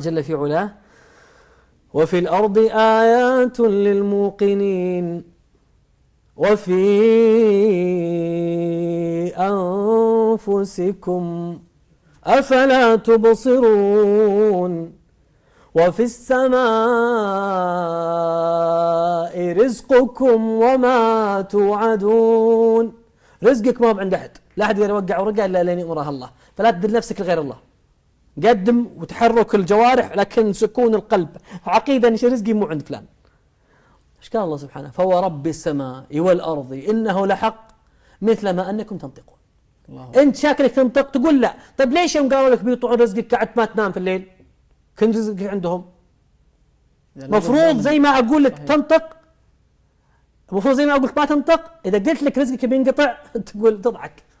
جل في علاه وفي الأرض آيات للموقنين وفي أنفسكم أفلا تبصرون وفي السماء رزقكم وما توعدون رزقك ما هو عند أحد لا أحد يوقع ورقة إلا لين يأمرها الله فلا تدل نفسك لغير الله قدم وتحرك الجوارح لكن سكون القلب عقيدة أن رزقي مو عند فلان إيش قال الله سبحانه فورب السماء والأرض إنه لحق مثل ما أنكم تنطقون الله. أنت شاكلك تنطق تقول لا طيب ليش يوم قالوا لك بيطوعون رزقك قعدت ما تنام في الليل كنت رزقك عندهم يعني مفروض زي ما أقول لك تنطق المفروض زي ما أقول لك ما تنطق إذا قلت لك رزقك بينقطع تقول تضحك